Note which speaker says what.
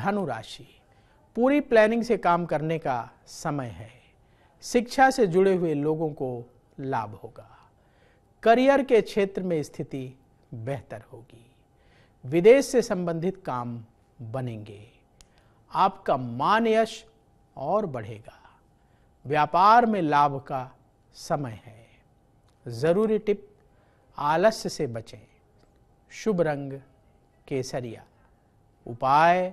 Speaker 1: धनु राशि पूरी प्लानिंग से काम करने का समय है शिक्षा से जुड़े हुए लोगों को लाभ होगा करियर के क्षेत्र में स्थिति बेहतर होगी विदेश से संबंधित काम बनेंगे आपका मान यश और बढ़ेगा व्यापार में लाभ का समय है जरूरी टिप आलस्य से बचें शुभ रंग केसरिया उपाय